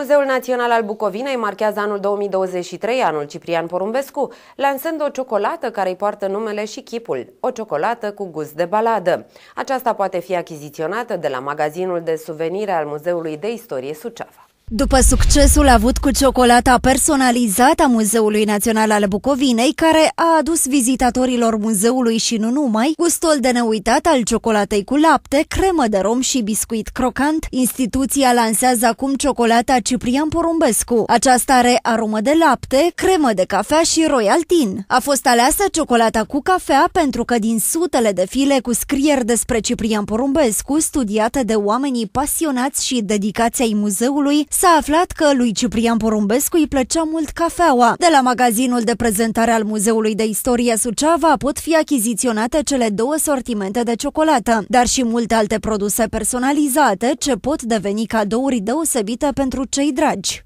Muzeul Național al Bucovinei marchează anul 2023, anul Ciprian Porumbescu, lansând o ciocolată care îi poartă numele și chipul, o ciocolată cu gust de baladă. Aceasta poate fi achiziționată de la magazinul de suvenire al Muzeului de Istorie Suceava. După succesul avut cu ciocolata personalizată a Muzeului Național al Bucovinei, care a adus vizitatorilor muzeului și nu numai, gustul de neuitat al ciocolatei cu lapte, cremă de rom și biscuit crocant, instituția lansează acum ciocolata Ciprian Porumbescu. Aceasta are aromă de lapte, cremă de cafea și royal tin. A fost aleasă ciocolata cu cafea pentru că din sutele de file cu scrieri despre Ciprian Porumbescu, studiate de oamenii pasionați și dedicația ai muzeului, s-a aflat că lui Ciprian Porumbescu îi plăcea mult cafeaua. De la magazinul de prezentare al Muzeului de Istorie Suceava pot fi achiziționate cele două sortimente de ciocolată, dar și multe alte produse personalizate ce pot deveni cadouri deosebite pentru cei dragi.